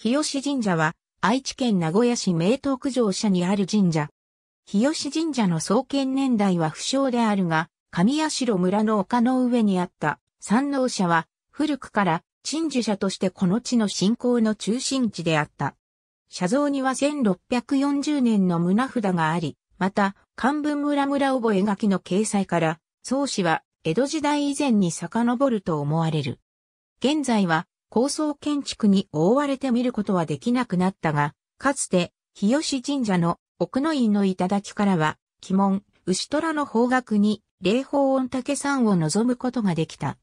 日吉神社は、愛知県名古屋市名東区城社にある神社。日吉神社の創建年代は不詳であるが、上城村の丘の上にあった山王社は、古くから鎮守社としてこの地の信仰の中心地であった。社像には1640年の胸札があり、また、漢文村村覚書の掲載から、宗氏は江戸時代以前に遡ると思われる。現在は、高層建築に覆われて見ることはできなくなったが、かつて、日吉神社の奥の院の頂からは、鬼門、牛虎の方角に、霊峰御嶽山を望むことができた。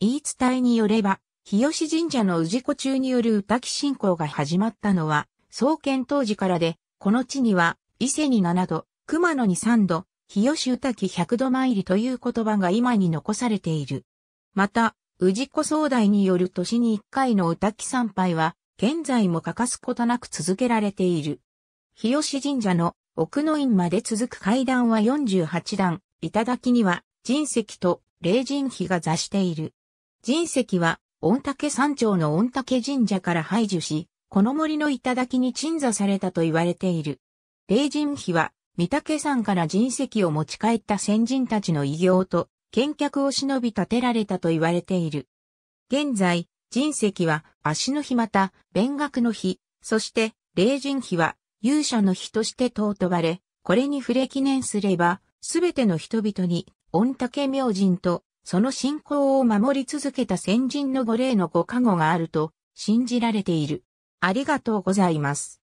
言い伝えによれば、日吉神社の氏子中による歌木信仰が始まったのは、創建当時からで、この地には、伊勢に7度、熊野に3度、日吉歌木100度参りという言葉が今に残されている。また、治子総代による年に一回のお滝参拝は、現在も欠かすことなく続けられている。日吉神社の奥の院まで続く階段は48段、頂には人石と霊人碑が座している。人石は、御嶽山頂の御嶽神社から排除し、この森の頂に鎮座されたと言われている。霊人碑は、御嶽山から人石を持ち帰った先人たちの偉業と、見客を忍び建てられたと言われている。現在、人石は足の日また、弁学の日、そして霊人日は勇者の日として尊ばれ、これに触れ記念すれば、すべての人々に、御嶽明神と、その信仰を守り続けた先人の御霊のご加護があると、信じられている。ありがとうございます。